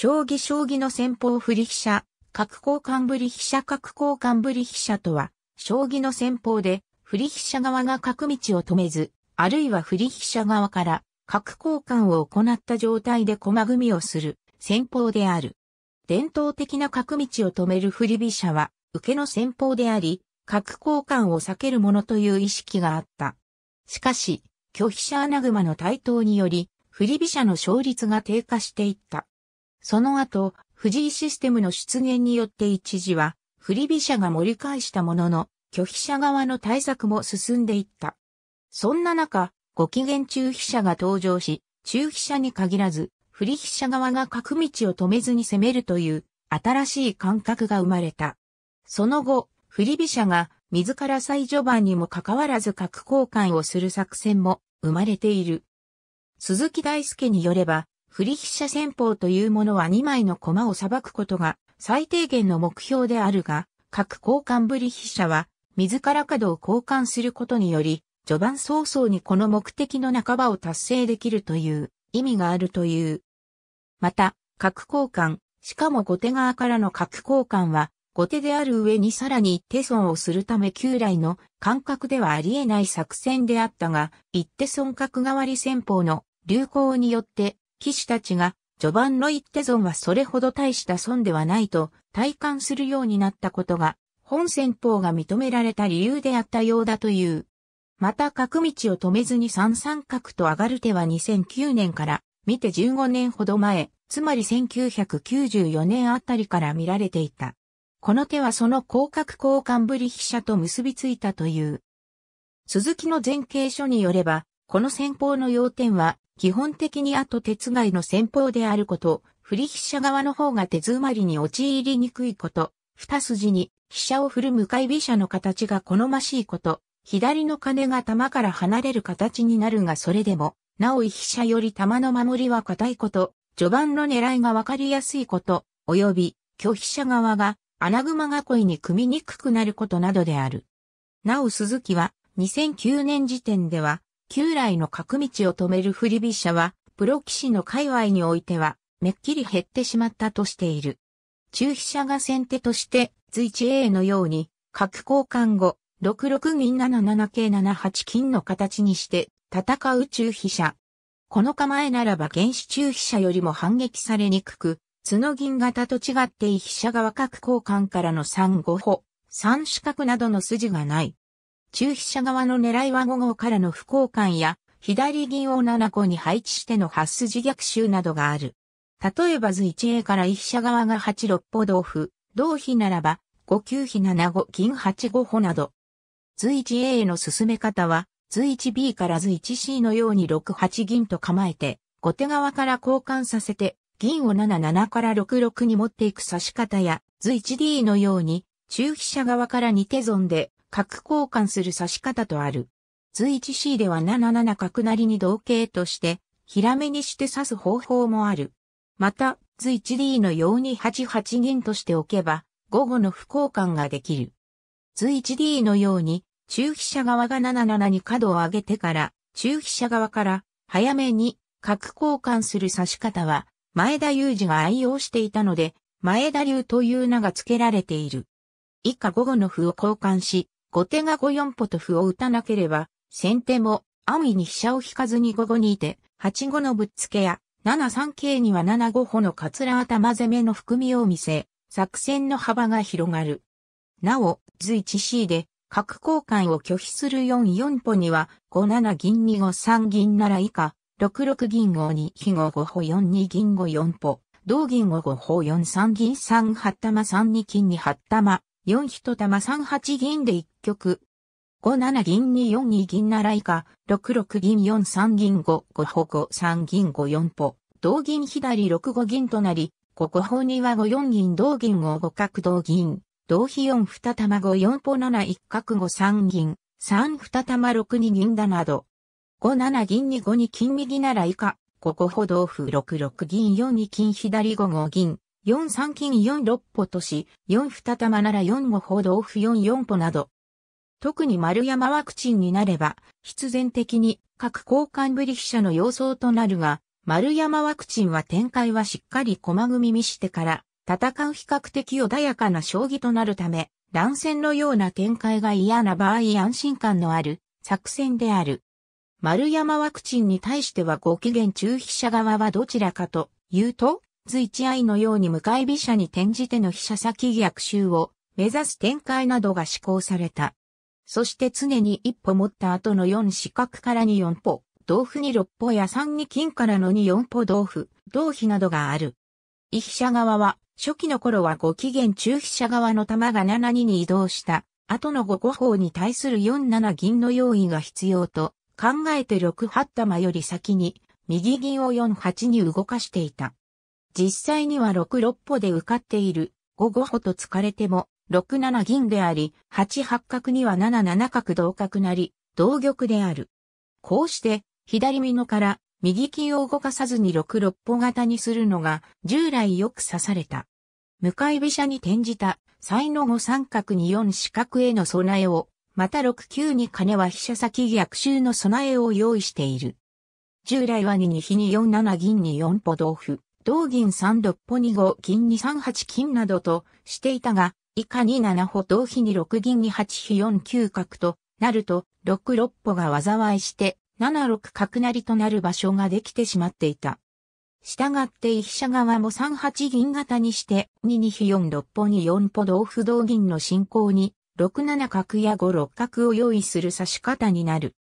将棋将棋の先方振り飛車、角交換振り飛車角交換振り飛車とは、将棋の先方で、振り飛車側が角道を止めず、あるいは振り飛車側から角交換を行った状態で駒組みをする先方である。伝統的な角道を止める振り飛車は、受けの先方であり、角交換を避けるものという意識があった。しかし、拒否者穴熊の台頭により、振り飛車の勝率が低下していった。その後、藤井システムの出現によって一時は、振り飛車が盛り返したものの、拒否者側の対策も進んでいった。そんな中、ご機嫌中飛車が登場し、中飛車に限らず、振り飛車側が角道を止めずに攻めるという、新しい感覚が生まれた。その後、振り飛車が自ら最序盤にもかかわらず角交換をする作戦も生まれている。鈴木大介によれば、振り飛車戦法というものは2枚の駒を裁くことが最低限の目標であるが、各交換振り飛車は自ら角を交換することにより、序盤早々にこの目的の半ばを達成できるという意味があるという。また、角交換、しかも後手側からの角交換は、後手である上にさらに一手損をするため旧来の感覚ではありえない作戦であったが、一手損角代わり戦法の流行によって騎士たちが、序盤の一手損はそれほど大した損ではないと体感するようになったことが、本戦法が認められた理由であったようだという。また角道を止めずに三三角と上がる手は2009年から見て15年ほど前、つまり1994年あたりから見られていた。この手はその広角交換ぶり飛車と結びついたという。鈴木の前傾書によれば、この戦法の要点は基本的に後がいの戦法であること、振り飛車側の方が手詰まりに陥りにくいこと、二筋に飛車を振る向かい飛車の形が好ましいこと、左の金が玉から離れる形になるがそれでも、なおい飛車より玉の守りは固いこと、序盤の狙いがわかりやすいこと、及び拒否者側が穴熊囲いに組みにくくなることなどである。なお鈴木は2009年時点では旧来の角道を止める振り飛車は、プロ騎士の界隈においては、めっきり減ってしまったとしている。中飛車が先手として、随一 A のように、角交換後、6六銀7七桂7八金の形にして、戦う中飛車。この構えならば原始中飛車よりも反撃されにくく、角銀型と違って飛車側角交換からの3五歩、3四角などの筋がない。中飛車側の狙いは5号からの不交換や、左銀を7個に配置しての発筋逆襲などがある。例えば図 1A から1飛車側が8六歩同歩、同飛ならば、5九飛7五銀8五歩など。図 1A の進め方は、図 1B から図 1C のように6八銀と構えて、後手側から交換させて、銀を7七から6六に持っていく指し方や、図 1D のように、中飛車側から2手損で、角交換する指し方とある。図 1C では7七角なりに同型として、平目にして指す方法もある。また、図 1D のように8八銀としておけば、午後の不交換ができる。図 1D のように、中飛車側が7七に角を上げてから、中飛車側から、早めに、角交換する指し方は、前田裕二が愛用していたので、前田流という名が付けられている。以下午後の歩を交換し、後手が五四歩と歩を打たなければ、先手も安易に飛車を引かずに五五にいて、八五のぶっつけや、七三桂には七五歩のカツラ頭攻めの含みを見せ、作戦の幅が広がる。なお、随一 c で、角交換を拒否する四四歩には、五七銀二五三銀なら以下、六六銀五二飛五五歩4二銀五四歩、同銀五五歩4三銀三八玉三二金二八玉、四一玉三八銀で一局。5七銀二四二銀なら以下、6六銀4三銀5、5歩5三銀5四歩、同銀左6五銀となり、こ五歩には5四銀同銀5五角同銀、同飛4二玉5四歩7一角5三銀、3二玉6二銀だなど。5七銀二5二金右なら以下、こ五歩同歩6六銀4二金左5五銀、4三金4六歩とし、4二玉なら4五歩同歩4四歩など。特に丸山ワクチンになれば、必然的に各交換ブリ飛車の様相となるが、丸山ワクチンは展開はしっかり駒組みしてから、戦う比較的穏やかな将棋となるため、乱戦のような展開が嫌な場合安心感のある作戦である。丸山ワクチンに対してはご機嫌中飛車側はどちらかというと、随一愛のように向かい飛車に転じての飛車先逆襲を目指す展開などが施行された。そして常に一歩持った後の四四角からに四歩、同歩に六歩や三に金からのに四歩同歩、同飛などがある。一飛車側は、初期の頃は五期限中飛車側の玉が七二に移動した、後の五五歩に対する四七銀の用意が必要と、考えて六八玉より先に、右銀を四八に動かしていた。実際には六六歩で受かっている、五五歩と疲れても、6七銀であり、8八角には7七角同角なり、同玉である。こうして、左美濃から右金を動かさずに6六歩型にするのが、従来よく指された。向かい飛車に転じた、才の後三角に4四角への備えを、また6九に金は飛車先逆襲の備えを用意している。従来は2二比に4七銀に4歩同歩、同銀三六歩に五金に三八金などとしていたが、以下に7歩同飛に6銀に8飛4九角となると、6六歩が災いして、7六角成となる場所ができてしまっていた。したがって飛車側も3八銀型にして、2二飛4六歩に4歩同歩同銀の進行に、6七角や5六角を用意する指し方になる。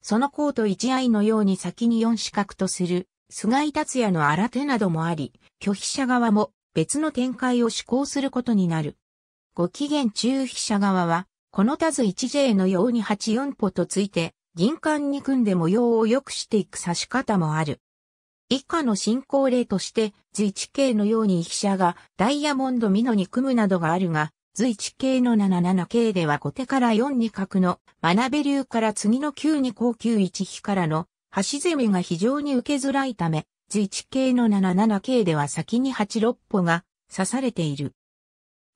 そのコート一愛のように先に4四角とする、菅井達也の新手などもあり、拒否者側も別の展開を試行することになる。ご機嫌中飛車側は、このたず 1J のように84歩とついて、銀冠に組んで模様を良くしていく指し方もある。以下の進行例として、図一系のように飛車がダイヤモンドミノに組むなどがあるが、図一系の77系では後手から4に角の、学べ流から次の9に高級1比からの、端攻めが非常に受けづらいため、図一系の77系では先に86歩が刺されている。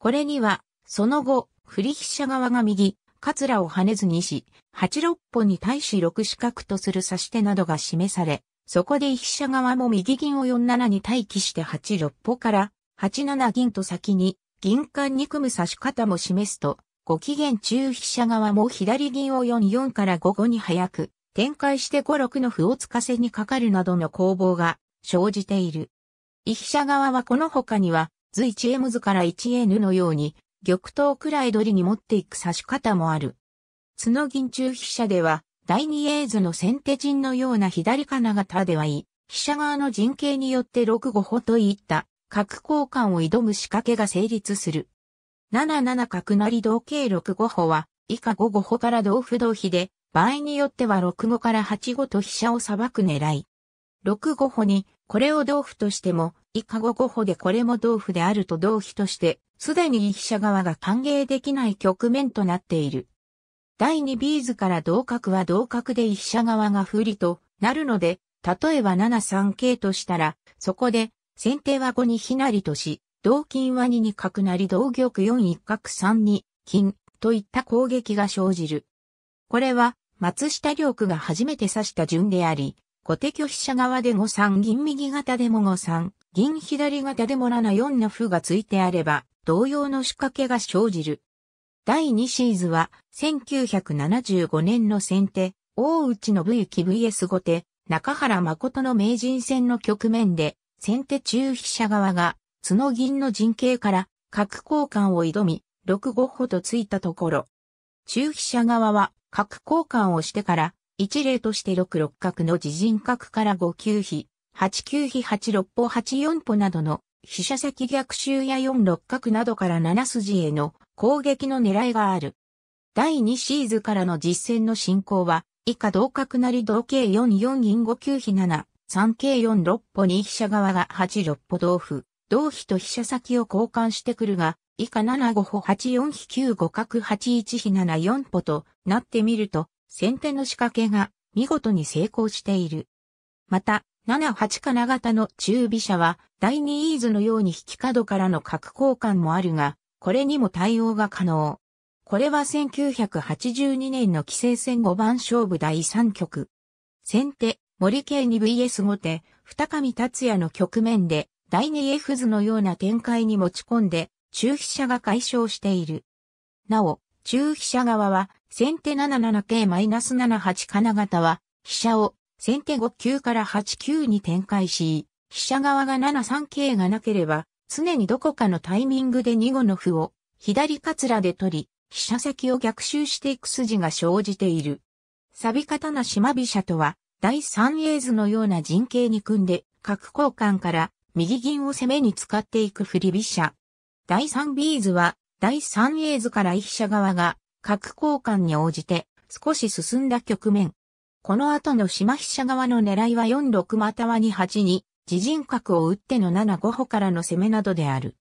これには、その後、振り飛車側が右、桂を跳ねずにし、8六歩に対し6四角とする指し手などが示され、そこで飛車側も右銀を4七に待機して8六歩から、8七銀と先に、銀冠に組む指し方も示すと、ご期限中飛車側も左銀を4四から5五に早く、展開して5六の歩をつかせにかかるなどの攻防が生じている。飛車側はこの他には、図 1M 図から 1N のように、玉頭くらい取りに持っていく刺し方もある。角銀中飛車では、第 2A 図の先手陣のような左金型ではい、飛車側の陣形によって6五歩といった角交換を挑む仕掛けが成立する。7七角成同形6五歩は、以下5五歩から同歩同飛で、場合によっては6五から8五と飛車を裁く狙い。6五歩にこれを同符としても、以下語語歩でこれも同符であると同比として、すでに飛車側が歓迎できない局面となっている。第2ビーズから同角は同角で飛車側が不利となるので、例えば7 3桂としたら、そこで、先手は5にひなりとし、同金は2に角なり同玉4一角3に金といった攻撃が生じる。これは松下良区が初めて指した順であり、後手拒飛車側で五三銀右型でも五三銀左型でも七四の歩がついてあれば、同様の仕掛けが生じる。第2シーズは、1975年の先手、大内信之 VS 後手、中原誠の名人戦の局面で、先手中飛車側が、角銀の陣形から、角交換を挑み、六五歩とついたところ。中飛車側は、角交換をしてから、一例として六六角の自陣角から五九比、八九比八六歩八四歩などの飛車先逆襲や四六角などから七筋への攻撃の狙いがある。第二シーズからの実戦の進行は、以下同角なり同桂四四銀五九比七、三桂四六歩に飛車側が八六歩同歩、同飛と飛車先を交換してくるが、以下七五歩八四飛九五角八一飛七四歩となってみると、先手の仕掛けが見事に成功している。また、7-8金型の中飛車は第2イーズのように引き角からの角交換もあるが、これにも対応が可能。これは1982年の規制戦5番勝負第3局。先手、森慶に VS 後手、二上達也の局面で、第 2F 図のような展開に持ち込んで、中飛車が解消している。なお、中飛車側は、先手 77K-78 金型は、飛車を先手5 9から8 9に展開し、飛車側が 73K がなければ、常にどこかのタイミングで2五の歩を左カツラで取り、飛車先を逆襲していく筋が生じている。錆び方の島飛車とは、第三映図のような陣形に組んで、角交換から右銀を攻めに使っていく振り飛車。第三ビーズは、第三映図から一飛車側が角交換に応じて少し進んだ局面。この後の島飛車側の狙いは46または28に自陣角を打っての75歩からの攻めなどである。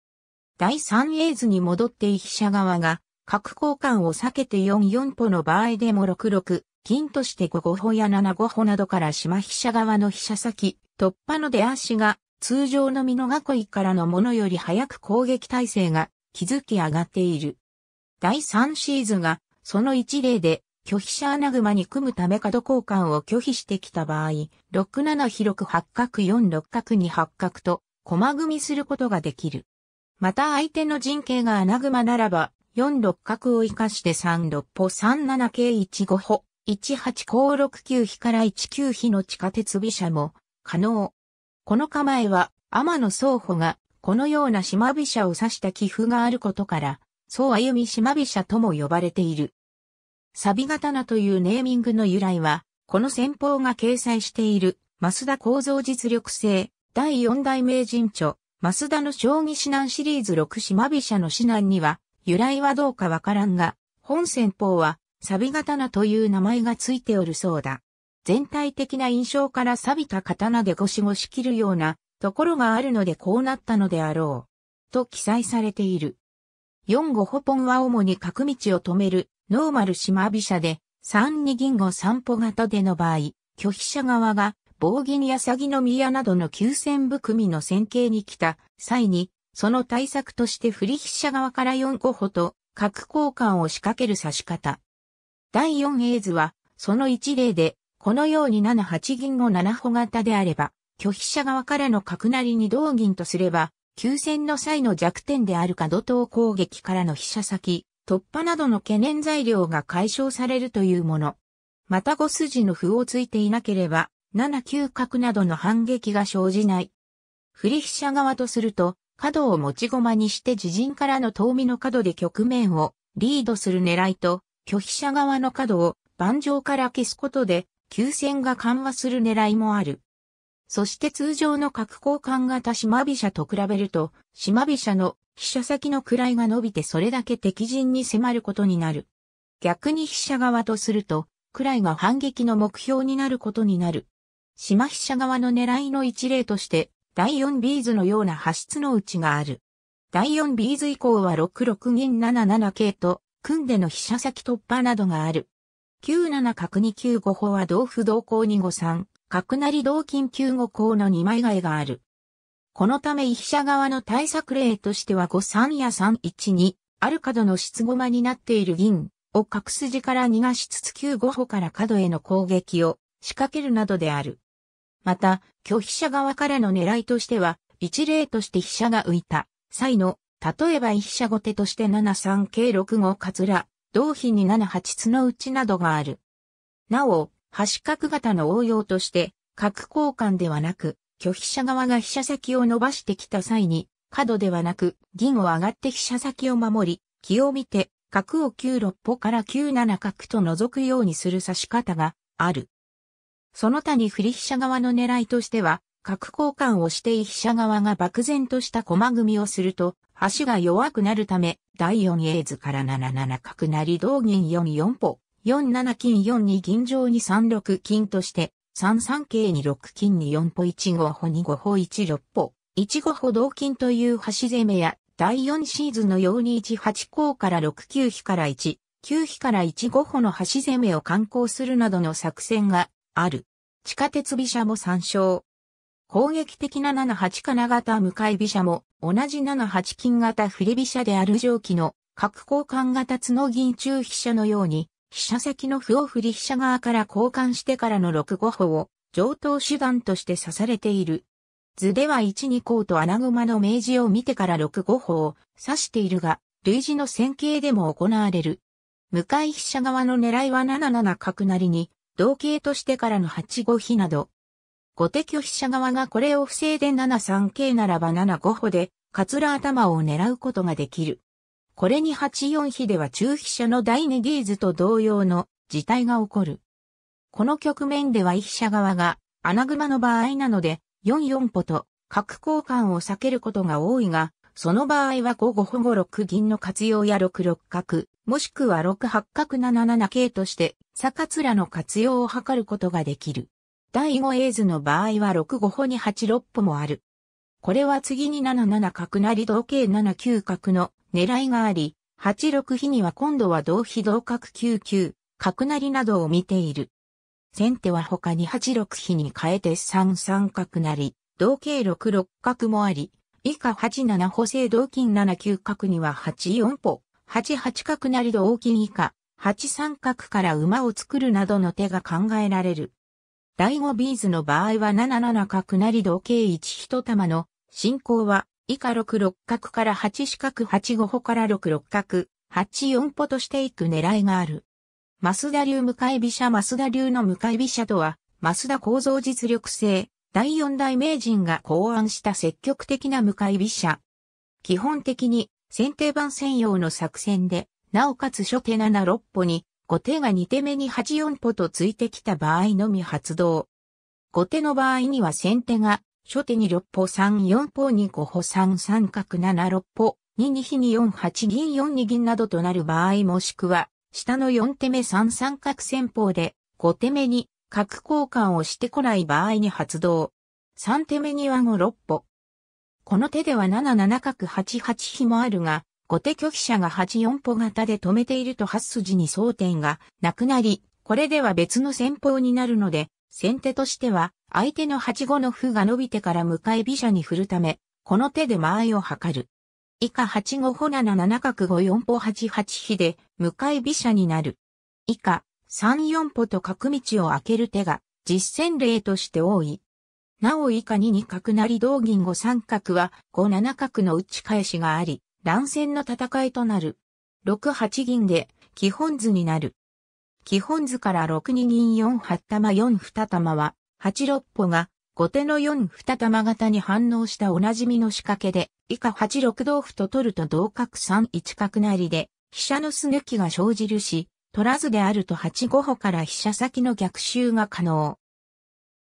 第3映図に戻って飛車側が角交換を避けて44歩の場合でも66、金として55歩や75歩などから島飛車側の飛車先、突破の出足が通常の美濃囲いからのものより早く攻撃体制が築き上がっている。第3シーズンが、その一例で、拒否者穴熊に組むため角交換を拒否してきた場合、6七広く八角4六角に八角と、駒組みすることができる。また相手の陣形が穴熊ならば、4六角を活かして3六歩3七桂1五歩、1八五・六九飛から1九飛の地下鉄飛車も可能。この構えは、天野双歩が、このような島飛車を指した寄付があることから、そう歩み島飛車とも呼ばれている。サビ刀というネーミングの由来は、この戦法が掲載している、増田構造実力性、第四代名人著、増田の将棋指南シリーズ6島飛車の指南には、由来はどうかわからんが、本戦法は、サビ刀という名前がついておるそうだ。全体的な印象から錆びた刀でゴシゴシ切るようなところがあるのでこうなったのであろう。と記載されている。4五歩ポンは主に角道を止める、ノーマル島飛車で、3二銀五散歩型での場合、拒否者側が、棒銀や詐欺の宮などの急戦含みの戦型に来た際に、その対策として振り飛車側から4五歩と、角交換を仕掛ける指し方。第4エ図は、その一例で、このように7八銀を7歩型であれば、拒否者側からの角なりに同銀とすれば、休戦の際の弱点であるか怒涛攻撃からの飛車先、突破などの懸念材料が解消されるというもの。また5筋の歩をついていなければ、7九角などの反撃が生じない。振り飛車側とすると、角を持ち駒にして自陣からの遠見の角で局面をリードする狙いと、拒否者側の角を盤上から消すことで、急戦が緩和する狙いもある。そして通常の角交換型島飛車と比べると、島飛車の飛車先の位が伸びてそれだけ敵陣に迫ることになる。逆に飛車側とすると、位が反撃の目標になることになる。島飛車側の狙いの一例として、第4ビーズのような発出のうちがある。第4ビーズ以降は6六銀7七桂と、組んでの飛車先突破などがある。9七角2 9五歩は同歩同行に5三、角成同金9五項の二枚替えがある。このため飛者側の対策例としては53や3 1に、ある角の質駒になっている銀を角筋から逃がしつつ9五歩から角への攻撃を仕掛けるなどである。また、拒否者側からの狙いとしては、一例として飛車が浮いた際の、例えば飛車後手として7三桂6五カツラ、同飛に7八のうちなどがある。なお、端角型の応用として、角交換ではなく、拒否者側が飛車先を伸ばしてきた際に、角ではなく、銀を上がって飛車先を守り、気を見て、角を9六歩から9七角と覗くようにする指し方がある。その他に振り飛車側の狙いとしては、角交換をしてい飛車側が漠然とした駒組みをすると、端が弱くなるため、第4 a 図から7七角成同銀4四歩、4七金4二銀上に3六金として、3三桂に6金に4歩1五歩2五歩1六歩、1五歩同金という橋攻めや、第4シーズンのように1 8項から6九比から1、九比から1五歩の橋攻めを観光するなどの作戦がある。地下鉄飛車も参照。攻撃的な7八金型向かい飛車も同じ7八金型振り飛車である上記の角交換型角銀中飛車のように飛車先の歩を振り飛車側から交換してからの6五歩を上等手段として指されている。図では1二項と穴熊の明示を見てから6五歩を指しているが、類似の線形でも行われる。向かい飛車側の狙いは7七角成に、同型としてからの8五飛など。後手拒飛車側がこれを防いで7三桂ならば7五歩で、カツラ頭を狙うことができる。これに84比では中飛車の第2ゲーズと同様の事態が起こる。この局面では一飛車側が穴熊の場合なので44歩と角交換を避けることが多いが、その場合は5 5歩五6銀の活用や6六角、もしくは6八角7七桂として、坂面の活用を図ることができる。第5エーズの場合は6五歩に8六歩もある。これは次に7七角成同桂7九角の狙いがあり、8六比には今度は同飛同角9九、角成などを見ている。先手は他に8六比に変えて3三角成、同計6六角もあり、以下8七補正同金7九角には8四歩、8八角成同金以下、8三角から馬を作るなどの手が考えられる。第5ビーズの場合は7七角成同計1一玉の進行は以下六六角から八四角八五歩から六六角、八四歩としていく狙いがある。増田流向かい飛車増田流の向かい飛車とは、増田構造実力性、第四代名人が考案した積極的な向かい飛車。基本的に、先手番専用の作戦で、なおかつ初手七六歩に、後手が二手目に八四歩とついてきた場合のみ発動。後手の場合には先手が初手に六歩三四歩二五歩三三角七六歩二二比に四八銀四二銀などとなる場合もしくは、下の四手目三三角戦法で五手目に角交換をしてこない場合に発動。三手目には五六歩。この手では七七角八八比もあるが、後手拒否者が八四歩型で止めていると八筋に争点がなくなり、これでは別の戦法になるので、先手としては、相手の八五の歩が伸びてから向かい飛車に振るため、この手で間合いを図る。以下八五歩七七角五四歩八八飛で、向かい飛車になる。以下、三四歩と角道を開ける手が、実践例として多い。なお以下に二角成同銀五三角は、五七角の打ち返しがあり、乱戦の戦いとなる。六八銀で、基本図になる。基本図から6二銀4八玉4二玉は、8六歩が、後手の4二玉型に反応したおなじみの仕掛けで、以下8六同歩と取ると同角3一角成で、飛車のすぐきが生じるし、取らずであると8五歩から飛車先の逆襲が可能。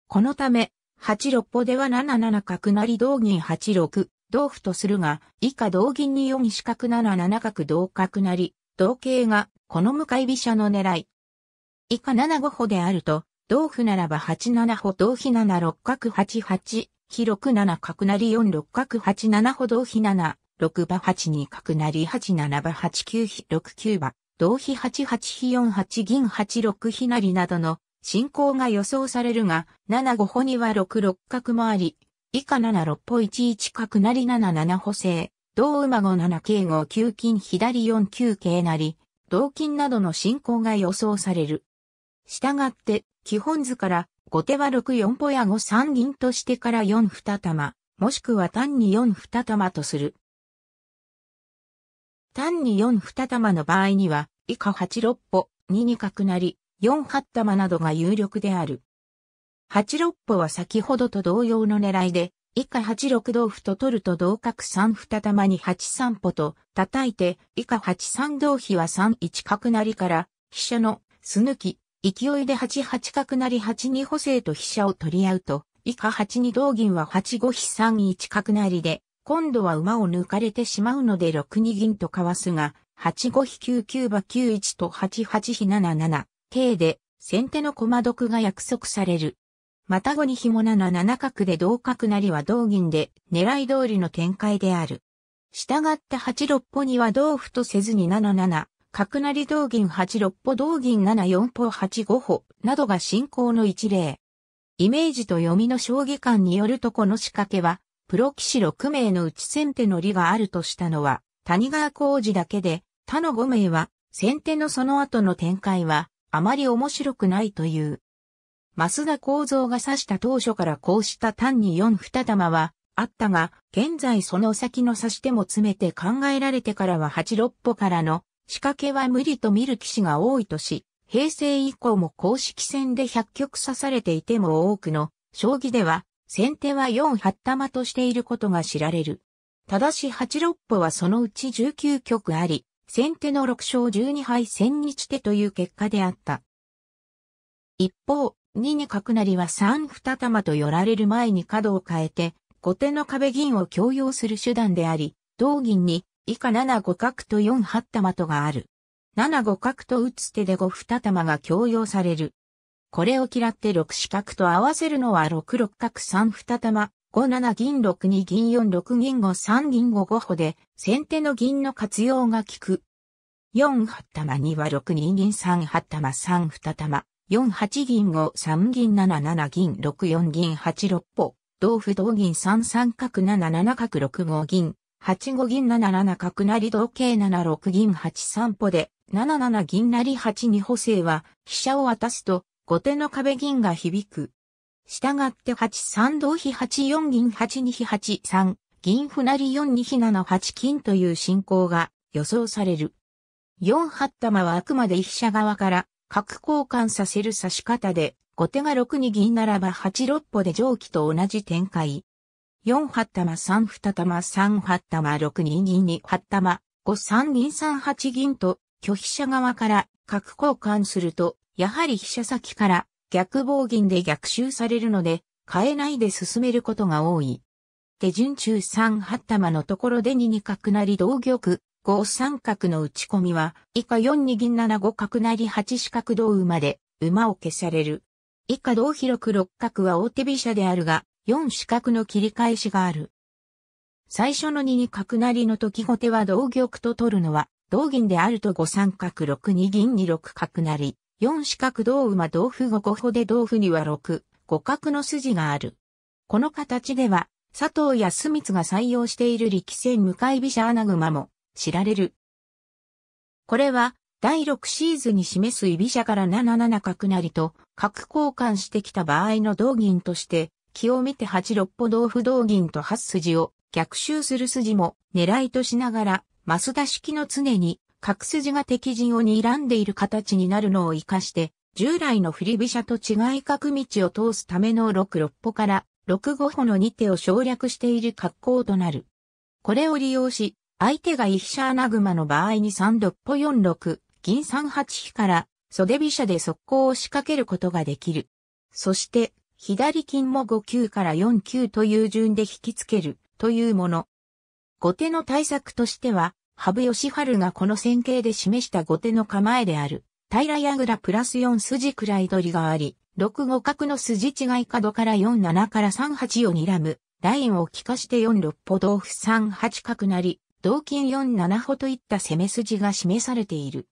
このため、8六歩では7七角成同銀8六、同歩とするが、以下同銀に4四角7七角同角成、同形が、この向かい飛車の狙い、以下7五歩であると、同歩ならば8七歩同飛7六角8八、飛六七角成4六角8七歩同飛7、6馬8二角成8七馬8九飛六九馬、同飛8八飛4八銀8六飛成などの進行が予想されるが、7五歩には6六角もあり、以下7六歩1一角成7七歩制、同馬五七桂五九金左四九桂なり、同金などの進行が予想される。従って、基本図から、後手は6四歩や5三銀としてから4二玉、もしくは単に4二玉とする。単に4二玉の場合には、以下8六歩、2二角なり、4八玉などが有力である。8六歩は先ほどと同様の狙いで、以下8六同歩と取ると同角3二玉に8三歩と叩いて、以下8三同飛は3一角成から、飛車の、すぬき、勢いで8八角成8二補正と飛車を取り合うと、以下8二同銀は8五飛3一角成で、今度は馬を抜かれてしまうので6二銀とかわすが、8五飛9九馬9一と8八飛7七、K で、先手の駒得が約束される。また後に紐7七角で同角成は同銀で、狙い通りの展開である。従って8六歩には同歩とせずに7七、角成道銀8六歩道銀7四歩8五歩などが進行の一例。イメージと読みの将棋観によるとこの仕掛けは、プロ棋士6名のうち先手の利があるとしたのは、谷川浩二だけで、他の5名は、先手のその後の展開は、あまり面白くないという。増田構造が指した当初からこうした単に4二玉は、あったが、現在その先の指し手も詰めて考えられてからは8六歩からの仕掛けは無理と見る騎士が多いとし、平成以降も公式戦で100局刺されていても多くの将棋では先手は4八玉としていることが知られる。ただし8六歩はそのうち19局あり、先手の6勝12敗1000日手という結果であった。一方、2に角成は3二玉と寄られる前に角を変えて、後手の壁銀を強要する手段であり、同銀に以下7五角と4八玉とがある。7五角と打つ手で5二玉が強要される。これを嫌って6四角と合わせるのは6六角3二玉、5七銀6二銀4六銀5三銀5五歩で、先手の銀の活用が効く。4八玉には6二銀3八玉3二玉、4八銀5三銀7七銀6四銀8六歩、同歩同銀3三角7七角6五銀、8五銀7七角成同桂7六銀8三歩で、7七銀成8二歩勢は、飛車を渡すと、後手の壁銀が響く。従って8三同飛8四銀8二飛8三、銀歩成4二飛7八金という進行が予想される。4八玉はあくまで飛車側から角交換させる指し方で、後手が6二銀ならば8六歩で上記と同じ展開。4八玉3二玉3八玉6二二二八玉5三銀3八銀と拒飛車側から角交換すると、やはり飛車先から逆棒銀で逆襲されるので、変えないで進めることが多い。手順中3八玉のところで2二角成同玉、5三角の打ち込みは、以下4二銀7五角成8四角同馬で、馬を消される。以下同広く六角は大手飛車であるが、4四角の切り返しがある。最初の2に角成の時後手は同玉と取るのは、同銀であると5三角6二銀に6角成、4四角同馬同歩5五歩で同歩には6、五角の筋がある。この形では、佐藤康光が採用している力戦向かい飛車穴熊も知られる。これは、第6シーズンに示す居飛車から7七角成と、角交換してきた場合の同銀として、気を見て八六歩同歩同銀と八筋を逆襲する筋も狙いとしながら、増田式の常に角筋が敵陣を睨んでいる形になるのを活かして、従来の振り飛車と違い角道を通すための六六歩から六五歩の二手を省略している格好となる。これを利用し、相手が一飛車穴熊の場合に三六歩四六、銀三八飛から袖飛車で速攻を仕掛けることができる。そして、左金も5級から4級という順で引き付けるというもの。後手の対策としては、羽生ハルがこの線形で示した後手の構えである、平矢倉プラス4筋くらい取りがあり、6五角の筋違い角から4七から3八を睨む、ラインを利かして4六歩同歩3八角なり、同金4七歩といった攻め筋が示されている。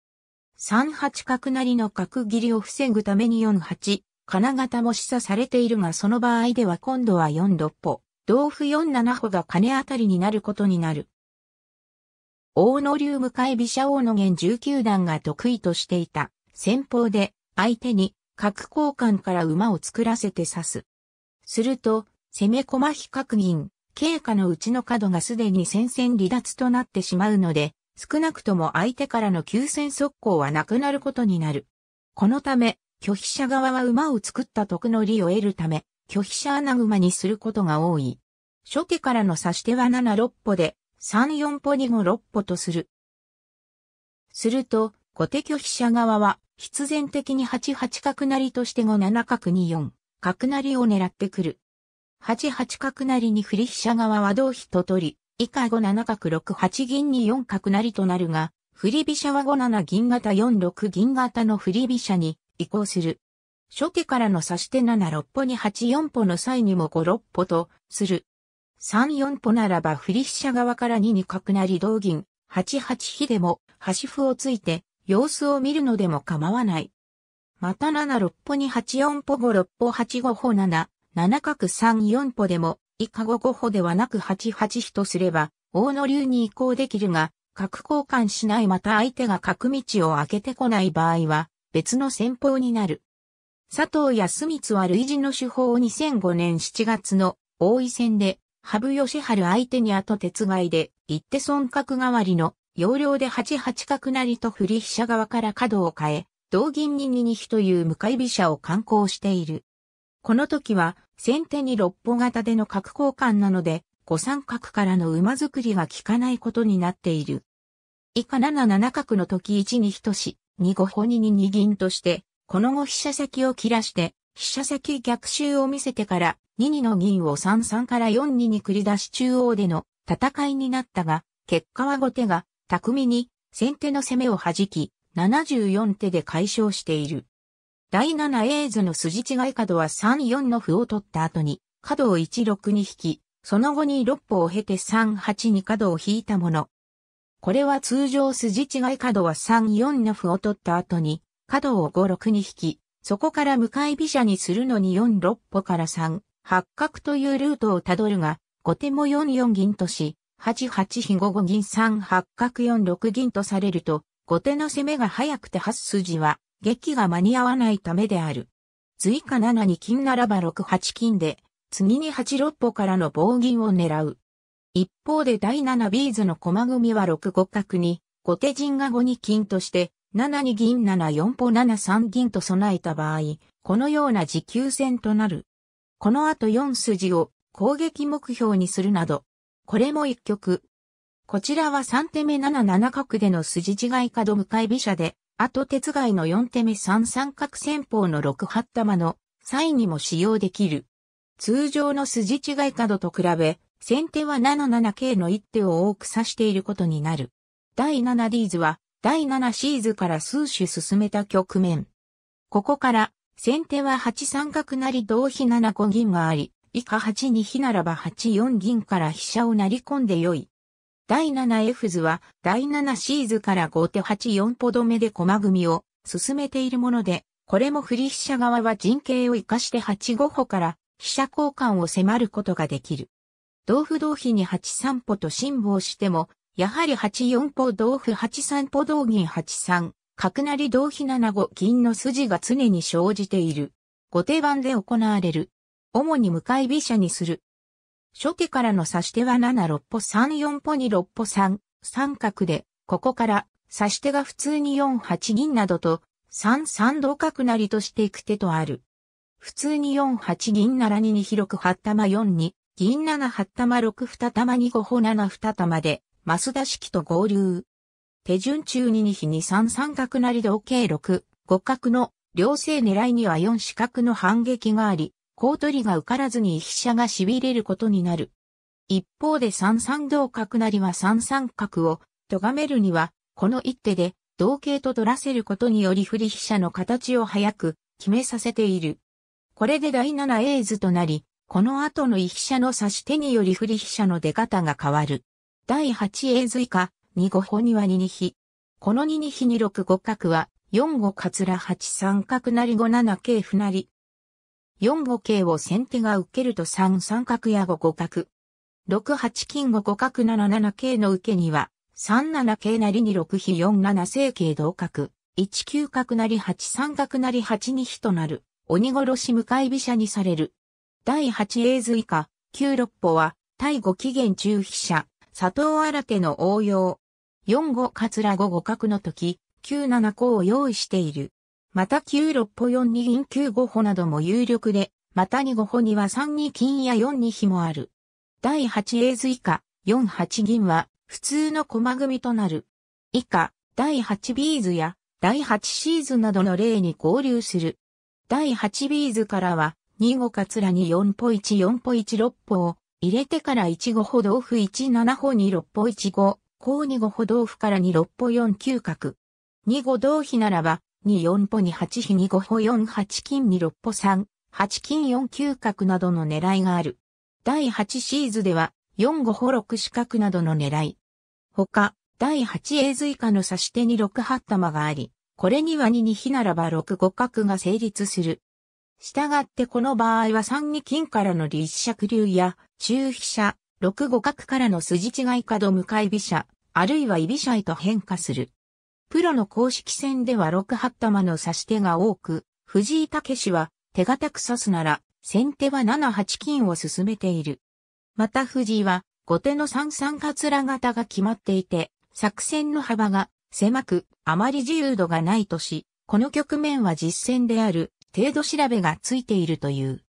3八角なりの角切りを防ぐために4八、金型も示唆されているがその場合では今度は4六歩、同歩4七歩が金あたりになることになる。大野流向かい飛車王の弦19段が得意としていた戦法で相手に角交換から馬を作らせて刺す。すると、攻め駒比角銀、経過のうちの角がすでに戦線離脱となってしまうので、少なくとも相手からの急戦速攻はなくなることになる。このため、拒否者側は馬を作った徳の利を得るため、拒否者穴熊にすることが多い。初手からの指し手は7、6歩で、3、4歩に5、6歩とする。すると、後手拒否者側は、必然的に8、8角成として5、7角に4、角成を狙ってくる。8、8角成に振り飛車側は同飛と取り、以下5、7角6、8銀に4角成となるが、振り飛車は5、7銀型4、6銀型の振り飛車に、移行する。初期からの指し手7、六歩に8、四歩の際にも5、六歩とする。3、四歩ならば振り飛車側から2に角成同銀、8、八飛でも、端歩をついて、様子を見るのでも構わない。また7、六歩に8、四歩5、六歩8、五歩7、7角3、四歩でも、以下5、五歩ではなく8、八飛とすれば、大野流に移行できるが、角交換しないまた相手が角道を開けてこない場合は、別の戦法になる。佐藤康光は類似の手法を2005年7月の大井戦で、羽生義晴相手に後鉄外で、一手損角代わりの、要領で8八角成と振り飛車側から角を変え、同銀に2二飛という向かい飛車を観光している。この時は、先手に六歩型での角交換なので、五三角からの馬作りが効かないことになっている。以下七七角の時一二飛とし、に五ほに2銀として、この後飛車先を切らして、飛車先逆襲を見せてから、二二の銀を3三から4二に繰り出し中央での戦いになったが、結果は後手が、巧みに、先手の攻めを弾き、74手で解消している。第七エーズの筋違い角は34の歩を取った後に、角を16に引き、その後に6歩を経て3 8に角を引いたもの、これは通常筋違い角は3、4の歩を取った後に、角を5、6に引き、そこから向かい飛車にするのに4、6歩から3、八角というルートをたどるが、後手も4、4銀とし、8、8飛5、5銀3、八角4、6銀とされると、後手の攻めが早くて8筋は、劇が間に合わないためである。追加7に金ならば6、8金で、次に8、6歩からの棒銀を狙う。一方で第7ビーズの駒組は6五角に、後手陣が5二金として、7二銀7四歩7三銀と備えた場合、このような持久戦となる。この後4筋を攻撃目標にするなど、これも一局。こちらは3手目7七角での筋違い角向かい飛車で、あと手外の4手目3三角戦法の6八玉の際にも使用できる。通常の筋違い角と比べ、先手は 77K の一手を多く指していることになる。第 7D 図は、第7ーズから数種進めた局面。ここから、先手は8三角成同飛7五銀があり、以下8二飛ならば8四銀から飛車を成り込んでよい。第 7F 図は、第7ーズから後手8四歩止めで駒組みを進めているもので、これも振り飛車側は陣形を活かして8五歩から飛車交換を迫ることができる。同歩同飛に八三歩と辛抱しても、やはり八四歩同歩八三歩同銀八三、角成同飛七五銀の筋が常に生じている。後手番で行われる。主に向かい飛車にする。初手からの指し手は七六歩三四歩に六歩三、三角で、ここから指し手が普通に四八銀などと、三三同角成としていく手とある。普通に四八銀なら2に広く八玉四に、銀七八玉六二玉二五歩七二玉で、増田式と合流。手順中に二比二三三角なり同計六、五角の両性狙いには四四角の反撃があり、コ取りが受からずに飛車が痺れることになる。一方で三三同角なりは三三角を咎めるには、この一手で同型と取らせることにより振り飛車の形を早く決めさせている。これで第七 a 図となり、この後の一飛車の指し手により振り飛車の出方が変わる。第8英随下、2五歩には2二飛。この2二飛に六五角は、4五桂八8三角なり5七桂歩なり。4五桂を先手が受けると3三角や5五角。6八金五五角7七桂の受けには、3七桂なりに六飛4七正桂同角。1九角なり8三角なり8二飛となる。鬼殺し向かい飛車にされる。第8映図以下、9六歩は、第5期限中飛車、佐藤新手の応用。4五桂5五角の時、9七個を用意している。また9六歩4二銀9五歩なども有力で、また2五歩には3二金や4二飛もある。第8映図以下、4八銀は、普通の駒組みとなる。以下、第8ビーズや、第8シーズなどの例に合流する。第8ビーズからは、二五かつらに四歩一四歩一六歩を入れてから一五歩同歩一七歩二六歩五、五高二五歩同歩から二六歩四九角。二五同飛ならば、二四歩二八飛二五歩四八金二六歩三、八金四九角などの狙いがある。第八シーズでは、四五歩六四角などの狙い。他、第八英図以下の指し手に六八玉があり、これには二二飛ならば六五角が成立する。従ってこの場合は3二金からの立尺流や、中飛車、6五角からの筋違い角向かい飛車、あるいは居飛車へと変化する。プロの公式戦では6八玉の指し手が多く、藤井武氏は手堅く指すなら、先手は7八金を進めている。また藤井は、後手の3三カツラ型が決まっていて、作戦の幅が狭く、あまり自由度がないとし、この局面は実戦である程度調べがついているという。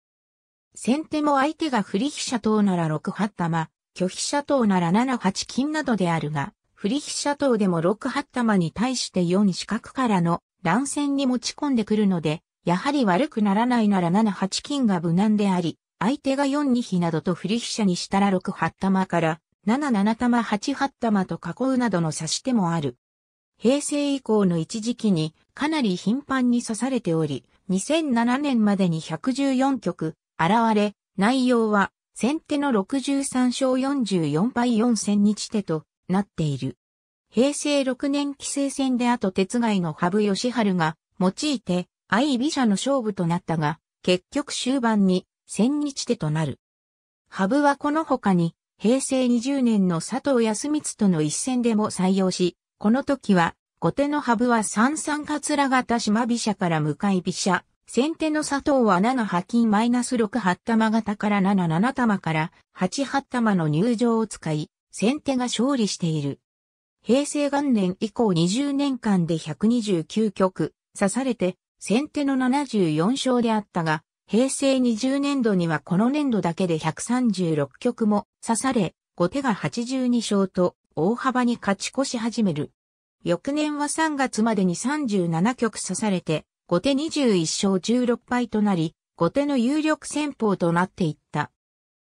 先手も相手が振り飛車等なら6八玉、拒飛車等なら7八金などであるが、振り飛車等でも6八玉に対して4四角からの乱戦に持ち込んでくるので、やはり悪くならないなら7八金が無難であり、相手が4二飛などと振り飛車にしたら6八玉から7七玉8八玉と囲うなどの指し手もある。平成以降の一時期にかなり頻繁に指されており、2007年までに114局、現れ、内容は、先手の63勝44敗4戦日手となっている。平成6年規制戦で後鉄外の羽生義晴が用いて相飛車の勝負となったが、結局終盤に千日手となる。羽生はこの他に平成20年の佐藤康光との一戦でも採用し、この時は後手の羽ブは三三桂型島飛車から向かい飛車。先手の佐藤は七八金マイナス六八玉型から七七玉から八八玉の入場を使い、先手が勝利している。平成元年以降20年間で129局刺されて先手の74勝であったが、平成20年度にはこの年度だけで136局も刺され、後手が82勝と大幅に勝ち越し始める。翌年は3月までに37局刺されて、後手21勝16敗となり、後手の有力戦法となっていった。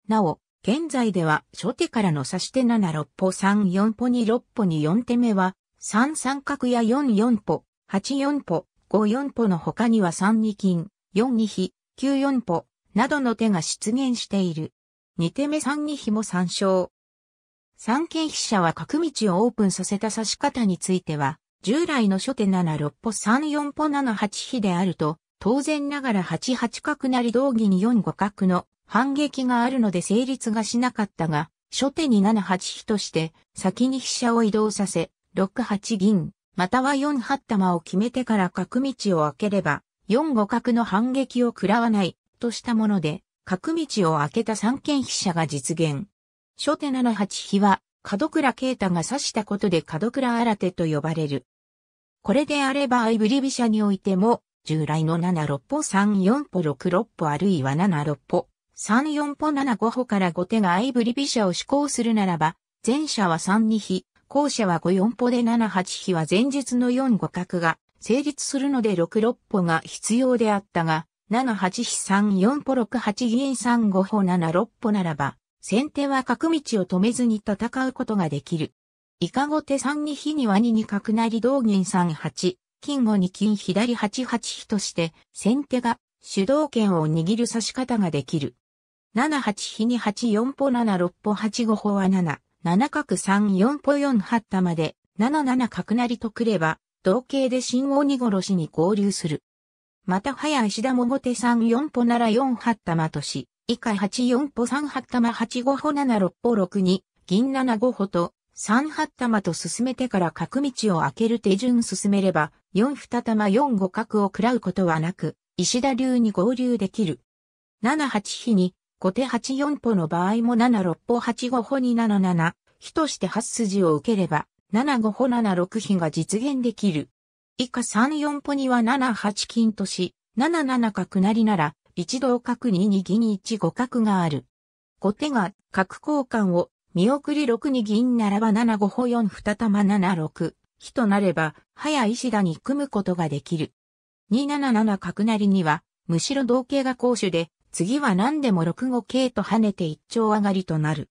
なお、現在では初手からの指し手7、6歩3、4歩2、6歩に4手目は、3三角や4、4歩、8、4歩、5、4歩の他には3、二金、4、二比、9、4歩、などの手が出現している。2手目3、二比も参照。三軒筆者は角道をオープンさせた指し方については、従来の初手76歩34歩78比であると、当然ながら88角なり同義に4五角の反撃があるので成立がしなかったが、初手に78比として先に飛車を移動させ、6八銀、または4八玉を決めてから角道を開ければ、4五角の反撃を食らわないとしたもので、角道を開けた三間飛車が実現初手七八飛は、角倉啓太が指したことで角倉新手と呼ばれる。これであれば相振り飛車においても、従来の七六歩三四歩六六歩あるいは七六歩三四歩七五歩から後手が相振り飛車を施行するならば、前者は三二飛、後者は五四歩で七八飛は前日の四五角が成立するので六六歩が必要であったが、七八飛三四歩六八銀三五歩七六歩ならば、先手は角道を止めずに戦うことができる。いかご手3に火にワニに角なり同銀3八、金後に金左8八火として、先手が主導権を握る指し方ができる。7八火に8四歩7六歩8五歩は7、7角3四歩4八玉で、7七角なりとくれば、同型で新鬼殺しに合流する。また早石田も後手3四歩なら4八玉とし、以下84歩3八玉8五歩7六歩6二、銀7五歩と、3八玉と進めてから角道を開ける手順進めれば、4二玉4五角を食らうことはなく、石田流に合流できる。7八比に、後手8四歩の場合も7六歩8五歩に7七、比として8筋を受ければ、7五歩7六比が実現できる。以下3四歩には7八金とし、7七角成なら、一同角に二銀一五角がある。後手が角交換を見送り六に銀ならば七五歩四二玉七六。火となれば、早石田に組むことができる。二七七角なりには、むしろ同型が攻守で、次は何でも六五桂と跳ねて一丁上がりとなる。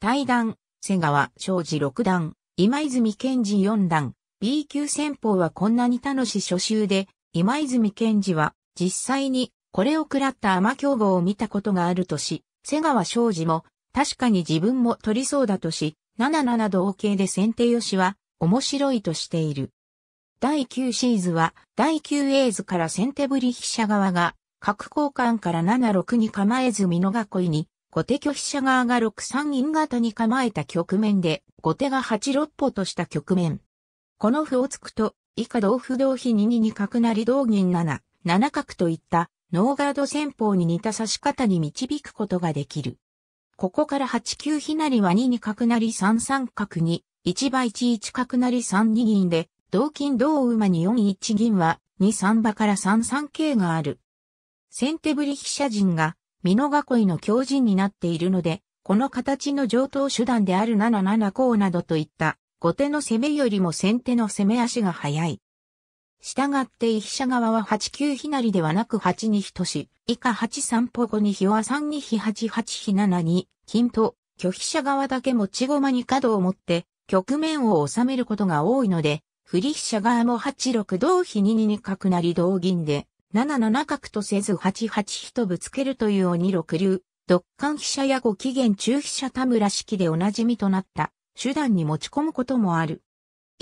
対談、瀬川昌司六段、今泉健二四段、B 級戦法はこんなに楽しい初週で、今泉健二は実際にこれを食らった天凶暴を見たことがあるとし、瀬川昌司も、確かに自分も取りそうだとし、77同型で先手よしは、面白いとしている。第9シーズは、第9エーズから先手ぶり飛車側が、角交換から76に構えず美濃囲いに、後手拒飛車側が6三銀型に構えた局面で、後手が8六歩とした局面。この歩を突くと、以下同歩同飛2二に角なり同銀7、7角といったノーガード戦法に似た指し方に導くことができる。ここから8九ひなりは2に角り3三角に、1馬1一角なり3二銀で、同金同馬に4一銀は、2三馬から3三桂がある。先手ぶり飛車陣が、美濃囲いの強陣になっているので、この形の上等手段である7七甲などといった、後手の攻めよりも先手の攻め足が早い。従って伊飛車側は8九飛りではなく8二飛とし、以下8三歩後二飛は3二飛8八飛7に、金と、拒飛車側だけ持ち駒に角を持って、局面を収めることが多いので、振り飛車側も8六同飛2二に角なり同銀で、7七角とせず8八飛とぶつけるという鬼六流、独管飛車やご期限中飛車田村式でおなじみとなった手段に持ち込むこともある。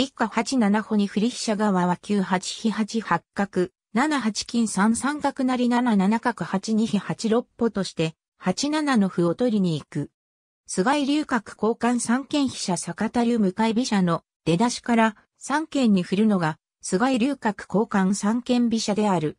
一家八七歩に振り飛車側は九八飛八八角、七八金三三角なり七七角八二飛八六歩として、八七の歩を取りに行く。菅井龍角交換三間飛車坂田流向かい飛車の出だしから三間に振るのが菅井龍角交換三間飛車である。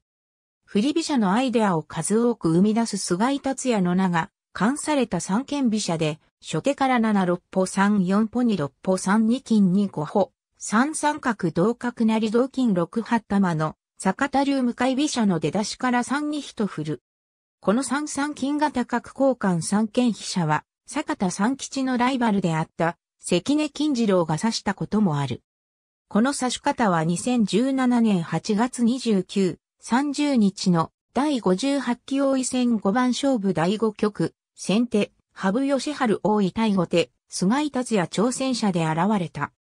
振り飛車のアイデアを数多く生み出す菅井達也の名が冠された三間飛車で初手から七六歩三四歩二六歩三二金二五歩三三角同角なり同金六八玉の坂田流向かい飛車の出だしから三二一振る。この三三金型角交換三剣飛車は坂田三吉のライバルであった関根金次郎が指したこともある。この指し方は2017年8月29、30日の第58期王位戦5番勝負第5局、先手、羽生義晴王位対後手、菅井達也挑戦者で現れた。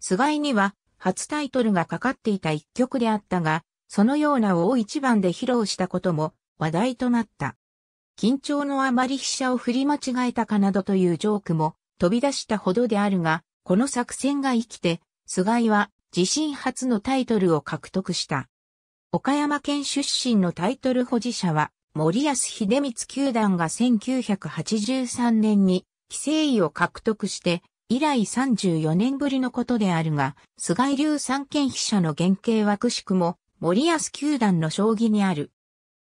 菅井には初タイトルがかかっていた一曲であったが、そのような大一番で披露したことも話題となった。緊張のあまり飛車を振り間違えたかなどというジョークも飛び出したほどであるが、この作戦が生きて、菅井は自身初のタイトルを獲得した。岡山県出身のタイトル保持者は、森安秀光球団が1983年に規制位を獲得して、以来34年ぶりのことであるが、菅井流三権筆者の原型はくしくも、森安球団の将棋にある。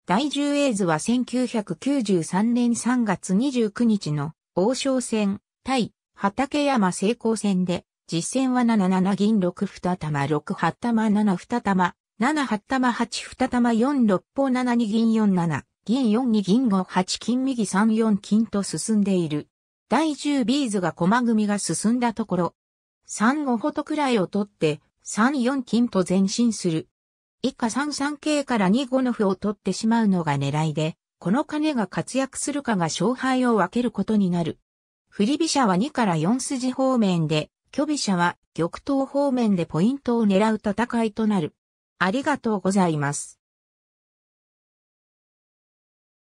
第十英図は1993年3月29日の王将戦対畠山成功戦で、実戦は77銀6二玉6八玉7二玉、7八玉8二玉4六方7二銀4七、銀4二銀5八金右3四金と進んでいる。第10ビーズが駒組みが進んだところ、3五歩とくらいを取って、3四金と前進する。以下3三桂から2五の歩を取ってしまうのが狙いで、この金が活躍するかが勝敗を分けることになる。振り飛車は2から4筋方面で、巨飛車は玉頭方面でポイントを狙う戦いとなる。ありがとうございます。